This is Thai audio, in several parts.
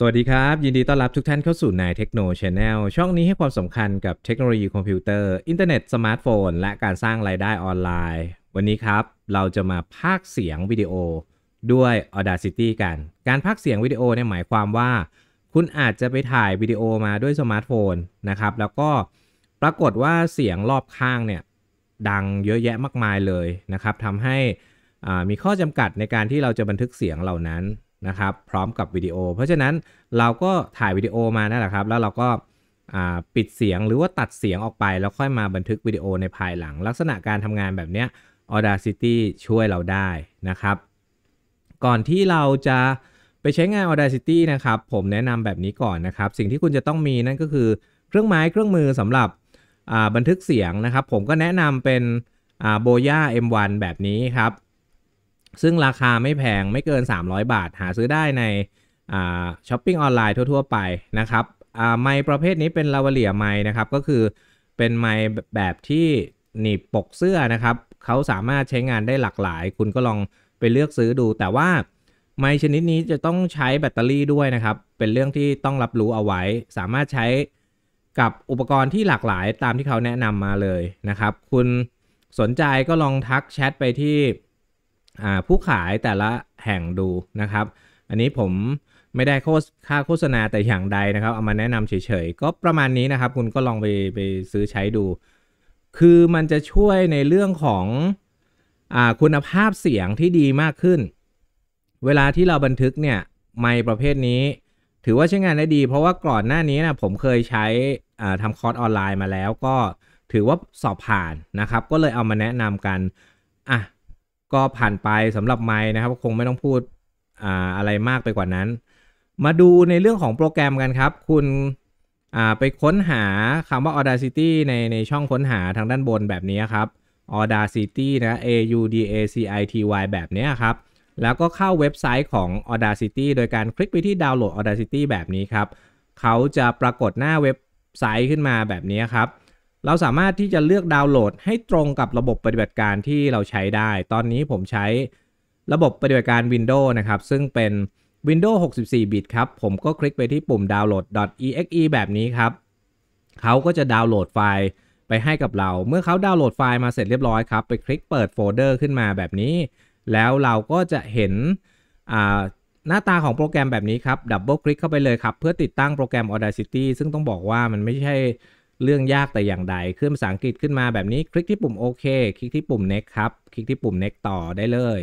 สวัสดีครับ ยินดีต้อนรับทุกท่านเข้าสู่นายเทคโนยีแนลช่องนี้ให้ความสำคัญกับเทคโนโลยีคอมพิวเตอร์อินเทอร์เน็ตสมาร์ทโฟนและการสร้างรายได้ออนไลน์ วันนี้ครับเราจะมาพากเสียงวิดีโอด้วย Audacity กัน การพากเสียงวิดีโอเนี่ยหมายความว่า คุณอาจจะไปถ่ายวิดีโอมาด้วยสมาร์ทโฟนนะครับ แล้วก็ปรากฏว่าเสียงรอบข้างเนี่ย ดังเยอะแยะมากมายเลยนะครับทำให้มีข้อจำกัดในการที่เราจะบันทึกเสียงเหล่านั้นนะครับพร้อมกับวิดีโอ เพราะฉะนั้นเราก็ถ่ายวิดีโอมานั่นแหละครับ แล้วเราก็ปิดเสียงหรือว่าตัดเสียงออกไปแล้วค่อยมาบันทึกวิดีโอในภายหลัง ลักษณะการทำงานแบบนี้ Audacity ช่วยเราได้นะครับ ก่อนที่เราจะไปใช้งาน Audacity นะครับผมแนะนำแบบนี้ก่อนนะครับ สิ่งที่คุณจะต้องมีนั่นก็คือ เครื่องไม้เครื่องมือสำหรับบันทึกเสียงนะครับผมก็แนะนำเป็นโบย่า M1 แบบนี้ครับซึ่งราคาไม่แพงไม่เกิน 300 บาทหาซื้อได้ในช้อปปิ้งออนไลน์ทั่วๆ ไปนะครับไม้ประเภทนี้เป็นลาวเลียไม้นะครับก็คือเป็นไม้แบบที่หนีบปกเสื้อนะครับเขาสามารถใช้งานได้หลากหลาย คุณก็ลองไปเลือกซื้อดู แต่ว่าไม้ชนิดนี้จะต้องใช้แบตเตอรี่ด้วยนะครับ เป็นเรื่องที่ต้องรับรู้เอาไว้ สามารถใช้กับอุปกรณ์ที่หลากหลายตามที่เขาแนะนำมาเลยนะครับ คุณสนใจก็ลองทักแชทไปที่ผู้ขายแต่ละแห่งดูนะครับ อันนี้ผมไม่ได้ค่าโฆษณาแต่อย่างใดนะครับ เอามาแนะนำเฉยๆ ก็ประมาณนี้นะครับ คุณก็ลองไปไปซื้อใช้ดู คือมันจะช่วยในเรื่องของอคุณภาพเสียงที่ดีมากขึ้น เวลาที่เราบันทึกเนี่ย ไม์ประเภทนี้ ถือว่าใช้งานได้ดี เพราะว่าก่อนหน้านี้นะผมเคยใช้ทำคอร์สออนไลน์ มาแล้ว ก็ถือว่าสอบผ่านนะครับ ก็เลยเอามาแนะนำกันอ่ะก็ผ่านไปสำหรับไม้นะครับคงไม่ต้องพูดอ่าอะไรมากไปกว่านั้น มาดูในเรื่องของโปรแกรมกันครับ คุณอ่าไปค้นหาคำว่า Audacity ในในช่องค้นหาทางด้านบนแบบนี้ครับ Audacity นะ A U D A C I T Y แบบนี้ครับ แล้วก็เข้าเว็บไซต์ของ Audacity โดยการคลิกไปที่ดาวน์โหลด Audacity แบบนี้ครับ เขาจะปรากฏหน้าเว็บไซต์ขึ้นมาแบบนี้ครับเราสามารถที่จะเลือกดาวน์โหลดให้ตรงกับระบบปฏิบัติการที่เราใช้ได้ ตอนนี้ผมใช้ระบบปฏิบัติการ Windows นะครับ ซึ่งเป็น Windows 64บิตครับ ผมก็คลิกไปที่ปุ่มดาวน์โหลด .exe แบบนี้ครับ เขาก็จะดาวน์โหลดไฟล์ไปให้กับเรา เมื่อเขาดาวน์โหลดไฟล์มาเสร็จเรียบร้อยครับ ไปคลิกเปิดโฟลเดอร์ขึ้นมาแบบนี้ แล้วเราก็จะเห็นหน้าตาของโปรแกรมแบบนี้ครับ ดับเบิลคลิกเข้าไปเลยครับ เพื่อติดตั้งโปรแกรม Audacity ซึ่งต้องบอกว่ามันไม่ใช่เรื่องยากแต่อย่างใด ขึ้นภาษาอังกฤษขึ้นมาแบบนี้ คลิกที่ปุ่มโอเค คลิกที่ปุ่ม next ครับ คลิกที่ปุ่ม next ต่อได้เลย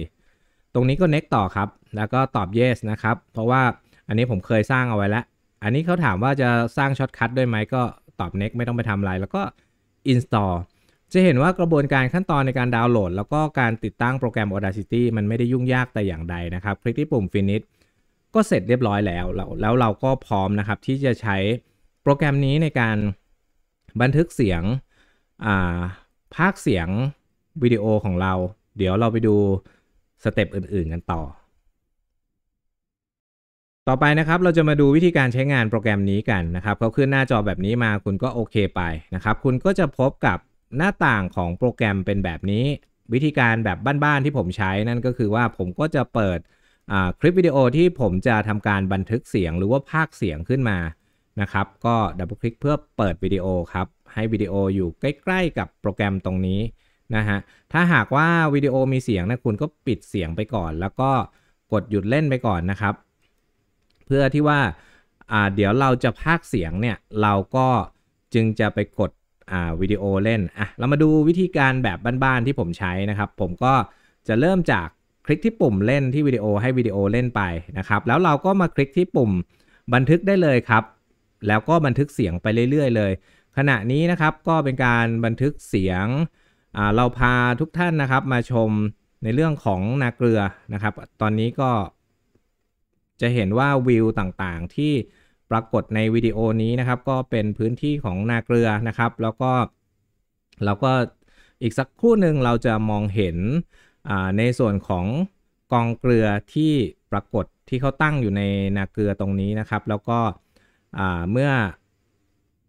ตรงนี้ก็ next ต่อครับ แล้วก็ตอบ yes นะครับ เพราะว่าอันนี้ผมเคยสร้างเอาไว้แล้ว อันนี้เขาถามว่าจะสร้างช็อตคัทด้วยไหม ก็ตอบ next ไม่ต้องไปทำอะไร แล้วก็ install จะเห็นว่ากระบวนการขั้นตอนในการดาวน์โหลด แล้วก็การติดตั้งโปรแกรม Audacity มันไม่ได้ยุ่งยากแต่อย่างใด นะครับ คลิกที่ปุ่ม finish ก็เสร็จเรียบร้อยแล้ว แล้วเราก็พร้อมนะครับที่จะใช้โปรแกรมนี้ในการบันทึกเสียงาภาคเสียงวิดีโอของเรา เดี๋ยวเราไปดูสเต็ปอื่นๆ กันต่อ ต่อไปนะครับ เราจะมาดูวิธีการใช้งานโปรแกรมนี้กันนะครับเขาขึ้นหน้าจอแบบนี้มา คุณก็โอเคไปนะครับ คุณก็จะพบกับหน้าต่างของโปรแกรมเป็นแบบนี้ วิธีการแบบบ้านๆที่ผมใช้นั่นก็คือว่าผมก็จะเปิดคลิปวิดีโอที่ผมจะทำการบันทึกเสียงหรือว่าภาคเสียงขึ้นมานะครับ ก็ดับเบิลคลิกเพื่อเปิดวิดีโอครับ ให้วิดีโออยู่ใกล้ ๆ กับโปรแกรมตรงนี้นะฮะ ถ้าหากว่าวิดีโอมีเสียงนะ คุณก็ปิดเสียงไปก่อน แล้วก็กดหยุดเล่นไปก่อนนะครับ เพื่อที่ว่าเดี๋ยวเราจะพากเสียงเนี่ย เราก็จึงจะไปกดวิดีโอเล่นอ่ะเรามาดูวิธีการแบบบ้านๆ ที่ผมใช้นะครับ ผมก็จะเริ่มจากคลิกที่ปุ่มเล่นที่วิดีโอให้วิดีโอเล่นไปนะครับ แล้วเราก็มาคลิกที่ปุ่มบันทึกได้เลยครับแล้วก็บันทึกเสียงไปเรื่อยๆเลย ขณะนี้นะครับก็เป็นการบันทึกเสียงเราพาทุกท่านนะครับมาชมในเรื่องของนาเกลือนะครับ ตอนนี้ก็ จะเห็นว่าวิวต่างๆ ที่ปรากฏในวิดีโอนี้นะครับ ก็เป็นพื้นที่ของนาเกลือนะครับ แล้วก็ เราก็อีกสักครู่หนึ่งเราจะมองเห็นในส่วนของกองเกลือที่ปรากฏที่เขาตั้งอยู่ในนาเกลือตรงนี้นะครับ แล้วก็เมื่อ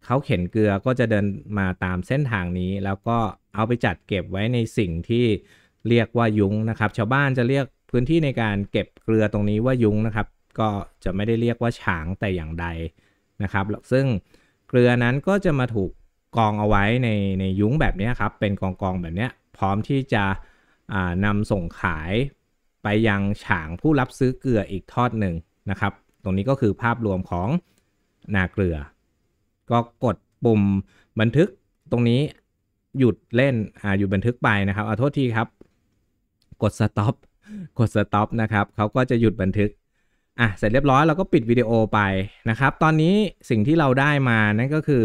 เขาเข็นเกลือก็จะเดินมาตามเส้นทางนี้ แล้วก็เอาไปจัดเก็บไว้ในสิ่งที่เรียกว่ายุ้งนะครับ ชาวบ้านจะเรียกพื้นที่ในการเก็บเกลือตรงนี้ว่ายุ้งนะครับ ก็จะไม่ได้เรียกว่าฉางแต่อย่างใดนะครับซึ่งเกลือนั้นก็จะมาถูกกองเอาไว้ในในยุ้งแบบนี้ครับเป็นกองกองแบบนี้พร้อมที่จะนำส่งขายไปยังฉางผู้รับซื้อเกลืออีกทอดหนึ่งนะครับ ตรงนี้ก็คือภาพรวมของนาเกลือก็กดปุ่มบันทึกตรงนี้หยุดเล่นอ่าหยุดบันทึกไปนะครับเอาโทษทีครับ กดสต็อปกดสต็อปนะครับเขาก็จะหยุดบันทึกอ่ะเสร็จเรียบร้อยเราก็ปิดวิดีโอไปนะครับ ตอนนี้สิ่งที่เราได้มานั่นก็คือ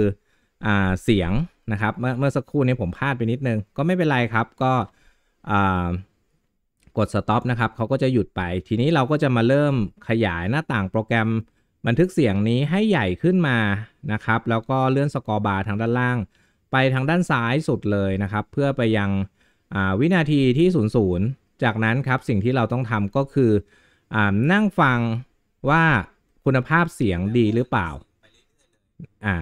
อ่าเสียงนะครับ เมื่อเมื่อสักครู่ นี้ผมพลาดไปนิดนึง ก็ไม่เป็นไรครับก็อ่ากดสต็อปนะครับเขาก็จะหยุดไป ทีนี้เราก็จะมาเริ่มขยายหน้าต่างโปรแกรมบันทึกเสียงนี้ให้ใหญ่ขึ้นมานะครับ แล้วก็เลื่อนสกอร์บาร์ทางด้านล่าง ไปทางด้านซ้ายสุดเลยนะครับ เพื่อไปยังวินาทีที่ 00 จากนั้นครับสิ่งที่เราต้องทำก็คืออนั่งฟังว่าคุณภาพเสียงดีหรือเปล่า อ่า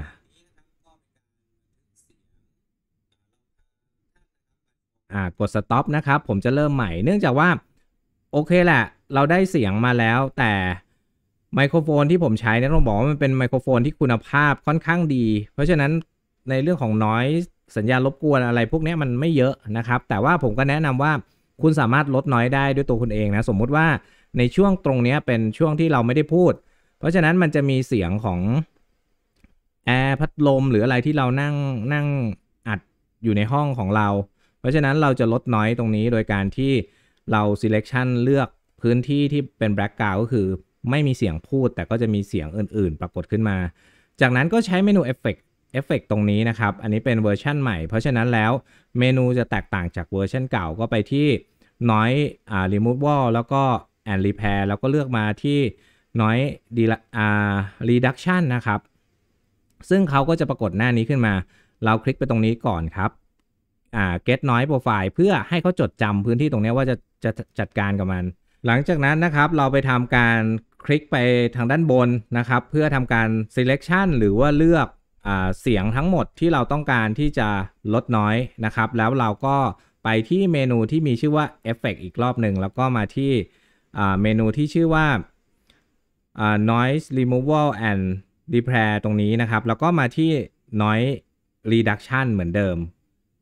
อ่ากดสต็อปนะครับ ผมจะเริ่มใหม่เนื่องจากว่าโอเคแหละ เราได้เสียงมาแล้วแต่ไมโครโฟนที่ผมใช้เนี่ยต้องบอกว่ามันเป็นไมโครโฟนที่คุณภาพค่อนข้างดี เพราะฉะนั้นในเรื่องของน้อยสัญญาณรบกวนอะไรพวกนี้มันไม่เยอะนะครับ แต่ว่าผมก็แนะนำว่าคุณสามารถลดน้อยได้ด้วยตัวคุณเองนะสมมุติว่าในช่วงตรงนี้เป็นช่วงที่เราไม่ได้พูด เพราะฉะนั้นมันจะมีเสียงของแอร์พัดลมหรืออะไรที่เรานั่งนั่งอัด อยู่ในห้องของเราเพราะฉะนั้นเราจะลดน้อยตรงนี้โดยการที่เรา selection เลือกพื้นที่ที่เป็น black ก o u n d ก็คือไม่มีเสียงพูดแต่ก็จะมีเสียงอื่น ๆ ปรากฏขึ้นมา จากนั้นก็ใช้เมนูเอฟเฟกเอฟเฟกตรงนี้นะครับ อันนี้เป็นเวอร์ชั่นใหม่ เพราะฉะนั้นแล้วเมนูจะแตกต่างจากเวอร์ชันเก่า ก็ไปที่น้อยอ่า removal แล้วก็แอนรีเพร์แล้วก็เลือกมาที่น้อยดีอ่า reduction นะครับ ซึ่งเขาก็จะปรากฏหน้านี้ขึ้นมา เราคลิกไปตรงนี้ก่อนครับอ่า get น้อย profile เพื่อให้เขาจดจำพื้นที่ตรงนี้ว่าจะจะจัดการกับมัน หลังจากนั้นนะครับเราไปทำการคลิกไปทางด้านบนนะครับเพื่อทำการ selection หรือว่าเลือกอเสียงทั้งหมดที่เราต้องการที่จะลดน้อยนะครับ แล้วเราก็ไปที่เมนูที่มีชื่อว่า Effect อีกรอบหนึ่ง แล้วก็มาที่เมนูที่ชื่อว่า noise removal and repair ตรงนี้นะครับ แล้วก็มาที่ noise reduction เหมือนเดิม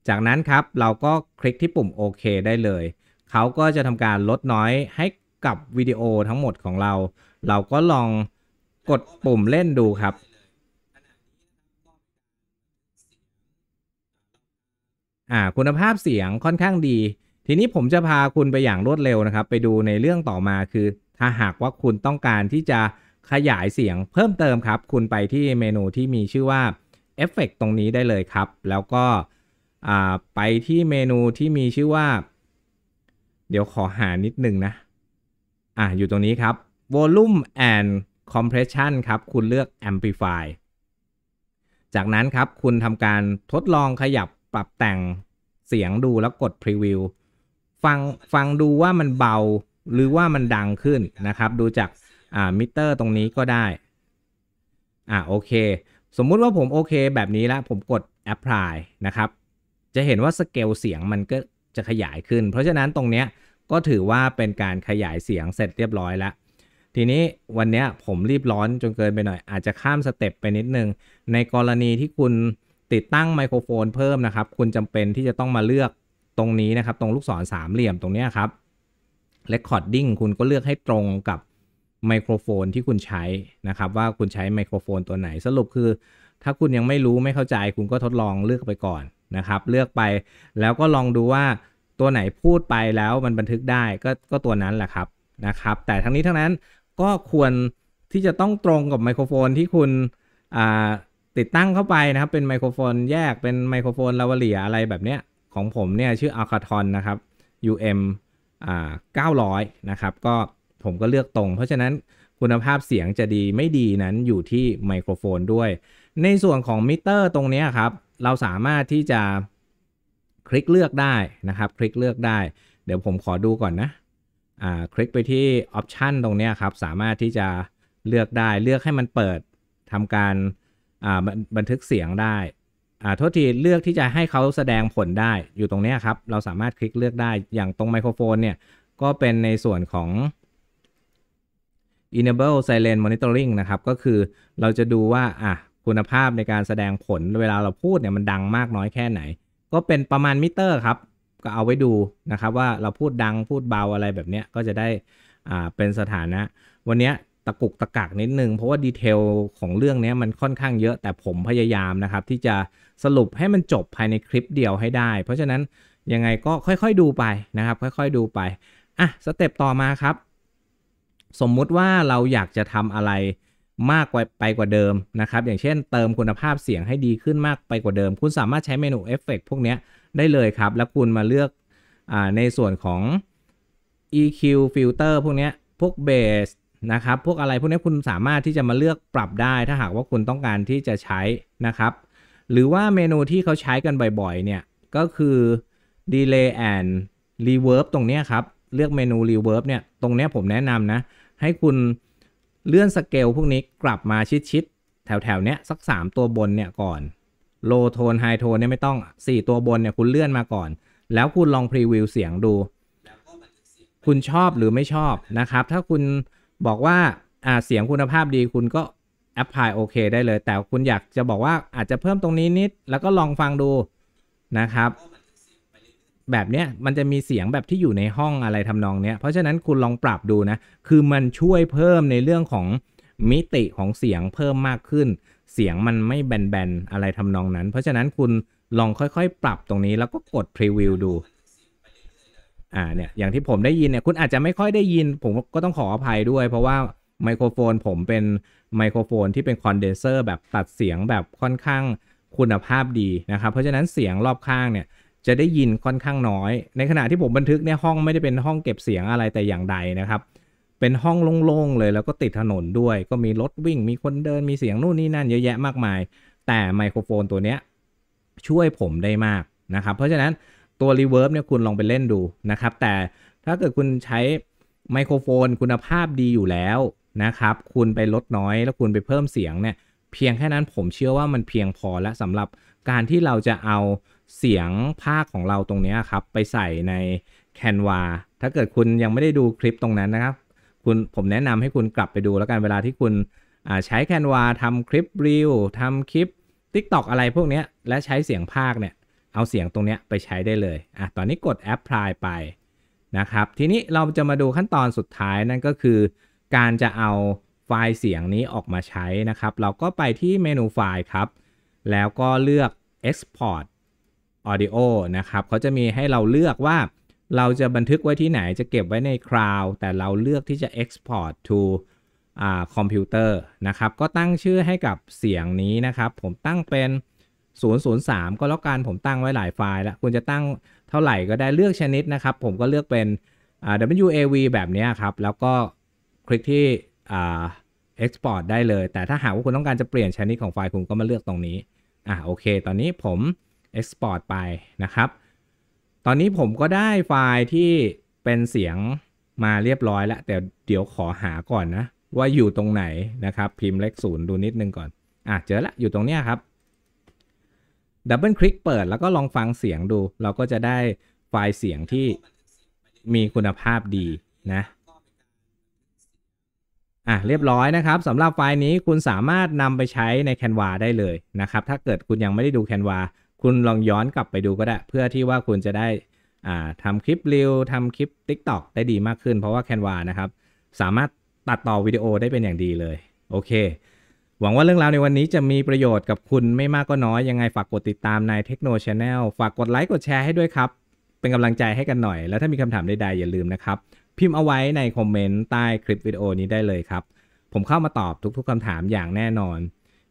จากนั้นครับ เราก็คลิกที่ปุ่มโอเคได้เลย เขาก็จะทำการลดน้อยให้กับวิดีโอทั้งหมดของเรา เราก็ลองกดปุ่มเล่นดูครับอ่าคุณภาพเสียงค่อนข้างดี ทีนี้ผมจะพาคุณไปอย่างรวดเร็วนะครับ ไปดูในเรื่องต่อมาคือ ถ้าหากว่าคุณต้องการที่จะขยายเสียงเพิ่มเติมครับ คุณไปที่เมนูที่มีชื่อว่าเอฟเฟกตรงนี้ได้เลยครับ แล้วก็ไปที่เมนูที่มีชื่อว่า เดี๋ยวขอหานิดนึงนะอ่ะอยู่ตรงนี้ครับ volume and compression ครับคุณเลือก amplify จากนั้นครับคุณทำการทดลองขยับปรับแต่งเสียงดูแล้วกด preview ฟังฟังดูว่ามันเบาหรือว่ามันดังขึ้นนะครับดูจากอ่ามิเตอร์ตรงนี้ก็ได้ อ่าโอเคสมมุติว่าผมโอเคแบบนี้แล้วผมกด apply นะครับ จะเห็นว่าสเกลเสียงมันก็จะขยายขึ้นเพราะฉะนั้นตรงเนี้ยก็ถือว่าเป็นการขยายเสียงเสร็จเรียบร้อยแล้ว ทีนี้วันนี้ผมรีบร้อนจนเกินไปหน่อย อาจจะข้ามสเต็ปไปนิดนึง ในกรณีที่คุณติดตั้งไมโครโฟนเพิ่มนะครับ คุณจำเป็นที่จะต้องมาเลือกตรงนี้นะครับ ตรงลูกศรสามเหลี่ยมตรงนี้ครับ Recording คุณก็เลือกให้ตรงกับไมโครโฟนที่คุณใช้นะครับ ว่าคุณใช้ไมโครโฟนตัวไหนสรุปคือ ถ้าคุณยังไม่รู้ไม่เข้าใจ คุณก็ทดลองเลือกไปก่อนนะครับ เลือกไป แล้วก็ลองดูว่าตัวไหนพูดไปแล้วมันบันทึกได้ก็ก็ตัวนั้นแหละครับนะครับ แต่ทั้งนี้ทั้งนั้นก็ควรที่จะต้องตรงกับไมโครโฟน ที่คุณติดตั้งเข้าไปนะครับ เป็นไมโครโฟน แยกเป็นไมโครโฟนลาวเลียอะไรแบบเนี้ย ของผมเนี่ยชื่อัลค a ทอนนะครับ UM 900นะครับก็ผมก็เลือกตรง เพราะฉะนั้นคุณภาพเสียงจะดีไม่ดีนั้นอยู่ที่ไมโครโฟนด้วย ในส่วนของมิเตอร์ตรงนี้ครับเราสามารถที่จะคลิกเลือกได้นะครับคลิกเลือกได้เดี๋ยวผมขอดูก่อนนะอ่าคลิกไปที่ออปชันตรงนี้ครับสามารถที่จะเลือกได้เลือกให้มันเปิดทำการอ่าบันทึกเสียงได้อ่าโทษทีเลือกที่จะให้เขาแสดงผลได้อยู่ตรงนี้ครับ เราสามารถคลิกเลือกได้อย่างตรงไมโครโฟนเนี่ยก็เป็นในส่วนของ enable silent monitoring นะครับ ก็คือเราจะดูว่าอ่ะคุณภาพในการแสดงผลเวลาเราพูดเนี่ยมันดังมากน้อยแค่ไหนก็เป็นประมาณมิเตอร์ครับ ก็เอาไว้ดูนะครับ ว่าเราพูดดังพูดเบาอะไรแบบนี้ก็จะได้อ่าเป็นสถานะ วันนี้ตะกุกตะกักนิดนึง เพราะว่าดีเทลของเรื่องนี้มันค่อนข้างเยอะแต่ผมพยายามนะครับ ที่จะสรุปให้มันจบภายในคลิปเดียวให้ได้ เพราะฉะนั้นยังไงก็ค่อย ๆดูไปนะครับ ค่อยๆดูไปอ่ะสเต็ปต่อมาครับ สมมุติว่าเราอยากจะทำอะไรมากกว่าไปกว่าเดิมนะครับอย่างเช่นเติมคุณภาพเสียงให้ดีขึ้นมากไปกว่าเดิม คุณสามารถใช้เมนูเอฟเฟกพวกนี้ได้เลยครับ แล้วคุณมาเลือกอในส่วนของ EQ filter พวกนี้พวกเบสนะครับพวกอะไรพวกนี้คุณสามารถที่จะมาเลือกปรับได้ ถ้าหากว่าคุณต้องการที่จะใช้นะครับ หรือว่าเมนูที่เขาใช้กันบ่อยๆเนี่ยก็คือ delay and reverb ตรงนี้ครับเลือกเมนู reverb เนี่ยตรงนี้ผมแนะนำนะให้คุณเลื่อนสเกลพวกนี้กลับมาชิดๆ แถวๆเนี้ยสัก 3 ตัวบนเนี่ยก่อน โลโทนไฮโทนเนี่ยไม่ต้อง 4 ตัวบนเนี่ยคุณเลื่อนมาก่อน แล้วคุณลองพรีวิวเสียงดู คุณชอบหรือไม่ชอบนะครับถ้าคุณบอกว่า อ่าเสียงคุณภาพดีคุณก็แอปพลายโอเคได้เลยแต่คุณอยากจะบอกว่าอาจจะเพิ่มตรงนี้นิดแล้วก็ลองฟังดูนะครับแบบเนี้ยมันจะมีเสียงแบบที่อยู่ในห้องอะไรทำนองเนี้ย เพราะฉะนั้นคุณลองปรับดูนะ คือมันช่วยเพิ่มในเรื่องของมิติของเสียงเพิ่มมากขึ้น เสียงมันไม่แบนๆ อะไรทำนองนั้น เพราะฉะนั้นคุณลองค่อยๆปรับตรงนี้แล้วก็กดพรีวิวดู อ่าเนี่ยอย่างที่ผมได้ยินเนี่ยคุณอาจจะไม่ค่อยได้ยินผมก็ต้องขออภัยด้วยเพราะว่าไมโครโฟนผมเป็นไมโครโฟนที่เป็นคอนเดนเซอร์แบบตัดเสียงแบบค่อนข้างคุณภาพดีนะครับ เพราะฉะนั้นเสียงรอบข้างเนี่ยจะได้ยินค่อนข้างน้อยในขณะที่ผมบันทึกเนี่ยห้องไม่ได้เป็นห้องเก็บเสียงอะไรแต่อย่างใดนะครับ เป็นห้องโล่งๆเลยแล้วก็ติดถนนด้วย ก็มีรถวิ่ง มีคนเดินมีเสียงนู่นนี่นั่นเยอะแยะมากมาย แต่ไมโครโฟนตัวเนี้ยช่วยผมได้มากนะครับ เพราะฉะนั้นตัวรีเวิร์บเนี่ยคุณลองไปเล่นดูนะครับ แต่ถ้าเกิดคุณใช้ไมโครโฟนคุณภาพดีอยู่แล้วนะครับ คุณไปลดน้อย แล้วคุณไปเพิ่มเสียงเนี่ยเพียงแค่นั้น ผมเชื่อว่ามันเพียงพอและสำหรับการที่เราจะเอาเสียงภาคของเราตรงนี้ครับ ไปใส่ในแคนวาถ้าเกิดคุณยังไม่ได้ดูคลิปตรงนั้นนะครับ คุณผมแนะนำให้คุณกลับไปดูแล้วกัน เวลาที่คุณใช้แคนวาทำคลิปรีวทำคลิป TikTok อะไรพวกนี้ และใช้เสียงภาคเนี่ย เอาเสียงตรงนี้ไปใช้ได้เลยอ่ะตอนนี้กดแอปพลายไปนะครับ ทีนี้เราจะมาดูขั้นตอนสุดท้าย นั่นก็คือการจะเอาไฟล์เสียงนี้ออกมาใช้นะครับ เราก็ไปที่เมนูไฟล์ครับ แล้วก็เลือก Export Audio นะครับเขาจะมีให้เราเลือกว่าเราจะบันทึกไว้ที่ไหนจะเก็บไว้ในคลาวแต่เราเลือกที่จะ Export to คอมพิวเตอร์นะครับก็ตั้งชื่อให้กับเสียงนี้นะครับ ผมตั้งเป็น 003 ก็แล้วกันผมตั้งไว้หลายไฟล์แล้วคุณจะตั้งเท่าไหร่ก็ได้เลือกชนิดนะครับ ผมก็เลือกเป็น WAV แบบนี้ครับ แล้วก็คลิกที่ Export ได้เลย แต่ถ้าหากว่าคุณต้องการจะเปลี่ยนชนิดของไฟล์คุณก็มาเลือกตรงนี้อ่ะโอเค ตอนนี้ผม Export ไปนะครับ ตอนนี้ผมก็ได้ไฟล์ที่เป็นเสียงมาเรียบร้อยแล้ว แต่เดี๋ยวขอหาก่อนนะ ว่าอยู่ตรงไหนนะครับ พิมพ์เลขศูนย์ดูนิดนึงก่อน อ่ะ เจอละอยู่ตรงเนี้ยครับดับเบิลคลิกเปิดแล้วก็ลองฟังเสียงดู เราก็จะได้ไฟล์เสียงที่มีคุณภาพดีนะ อ่ะ เรียบร้อยนะครับสำหรับไฟล์นี้คุณสามารถนำไปใช้ใน Canva ได้เลยนะครับ ถ้าเกิดคุณยังไม่ได้ดู Canva คุณลองย้อนกลับไปดูก็ได้ เพื่อที่ว่าคุณจะได้ทำคลิปรีวทำคลิป TikTok ได้ดีมากขึ้น เพราะว่าแคนวานะครับ สามารถตัดต่อวิดีโอได้เป็นอย่างดีเลย โอเค หวังว่าเรื่องราวในวันนี้จะมีประโยชน์กับคุณไม่มากก็น้อย ยังไงฝากกดติดตามในเทคโนโลยีแนลฝากกดไลค์กดแชร์ให้ด้วยครับ เป็นกำลังใจให้กันหน่อย แล้วถ้ามีคำถามใดๆอย่าลืมนะครับพิมพ์เอาไว้ในคอมเมนต์ใต้คลิปวิดีโอนี้ได้เลยครับผมเข้ามาตอบทุก ๆคำถามอย่างแน่นอน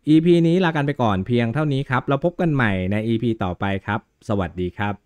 EP นี้ลากันไปก่อนเพียงเท่านี้ครับแล้วพบกันใหม่ใน EP ต่อไปครับ สวัสดีครับ